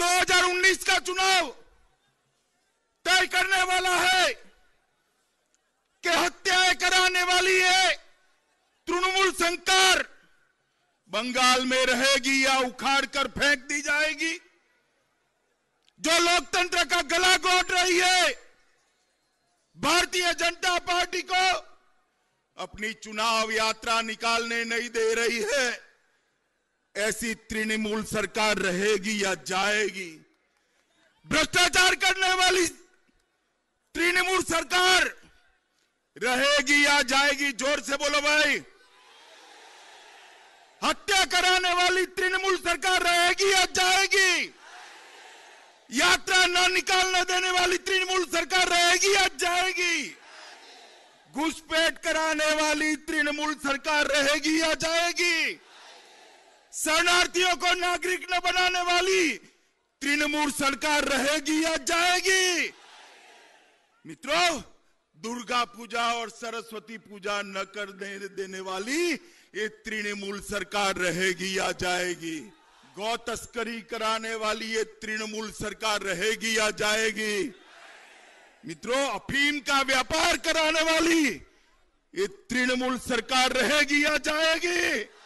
2019 का चुनाव तय करने वाला है कि हत्याएं कराने वाली है तृणमूल सरकार बंगाल में रहेगी या उखाड़ कर फेंक दी जाएगी जो लोकतंत्र का गला घोट रही है भारतीय जनता पार्टी को अपनी चुनाव यात्रा निकालने नहीं दे रही है ऐसी तृणमूल सरकार रहेगी या जाएगी भ्रष्टाचार करने वाली तृणमूल सरकार रहेगी या जाएगी जोर से बोलो भाई हत्या कराने वाली तृणमूल सरकार रहेगी या जाएगी यात्रा न निकालने देने वाली तृणमूल सरकार रहेगी या जाएगी घुसपैठ कराने वाली तृणमूल सरकार रहेगी या जाएगी शरणार्थियों को नागरिक न बनाने वाली तृणमूल सरकार रहेगी या जाएगी मित्रों दुर्गा पूजा और सरस्वती पूजा न कर देने वाली ये तृणमूल सरकार रहेगी या जाएगी गौ तस्करी कराने वाली ये तृणमूल सरकार रहेगी या जाएगी मित्रों अफीम का व्यापार कराने वाली ये तृणमूल सरकार रहेगी या जाएगी